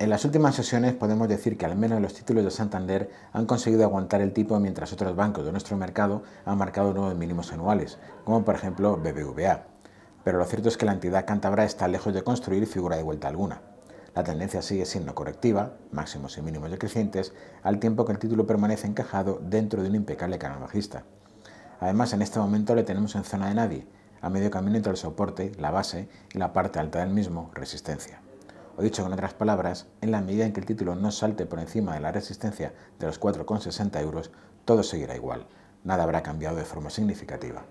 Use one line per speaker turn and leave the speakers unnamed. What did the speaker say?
En las últimas sesiones podemos decir que al menos los títulos de Santander han conseguido aguantar el tipo mientras otros bancos de nuestro mercado han marcado nuevos mínimos anuales, como por ejemplo BBVA. Pero lo cierto es que la entidad cántabra está lejos de construir figura de vuelta alguna. La tendencia sigue siendo correctiva, máximos y mínimos decrecientes, al tiempo que el título permanece encajado dentro de un impecable canal bajista. Además, en este momento le tenemos en zona de nadie, a medio camino entre el soporte, la base y la parte alta del mismo, resistencia o dicho con otras palabras, en la medida en que el título no salte por encima de la resistencia de los 4,60 euros, todo seguirá igual, nada habrá
cambiado de forma significativa.